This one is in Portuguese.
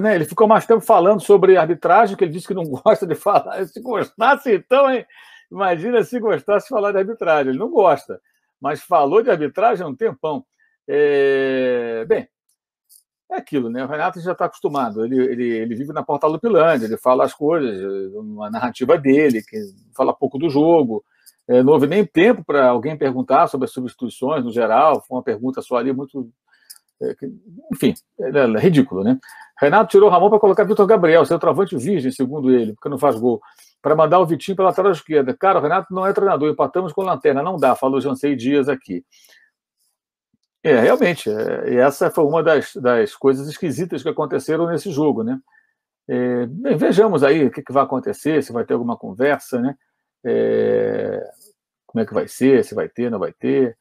né? Ele ficou mais tempo falando sobre arbitragem, que ele disse que não gosta de falar. Se gostasse, então, hein? Imagina se gostasse de falar de arbitragem. Ele não gosta, mas falou de arbitragem há um tempão. É... Bem, é aquilo, né? O Renato já está acostumado. Ele, ele, ele vive na Porta Lupilândia, ele fala as coisas, uma narrativa dele, que fala pouco do jogo. É, não houve nem tempo para alguém perguntar sobre as substituições no geral. Foi uma pergunta só ali muito. É, enfim, é, é ridículo, né? Renato tirou o Ramon para colocar Vitor Gabriel, centroavante virgem, segundo ele, porque não faz gol. Para mandar o Vitinho pela lateral esquerda. Cara, o Renato não é treinador, empatamos com lanterna. Não dá, falou Jansei Dias aqui. É, realmente, é, essa foi uma das, das coisas esquisitas que aconteceram nesse jogo, né? É, bem, vejamos aí o que, que, vai acontecer, se vai ter alguma conversa, né? É, como é que vai ser, se vai ter, não vai ter.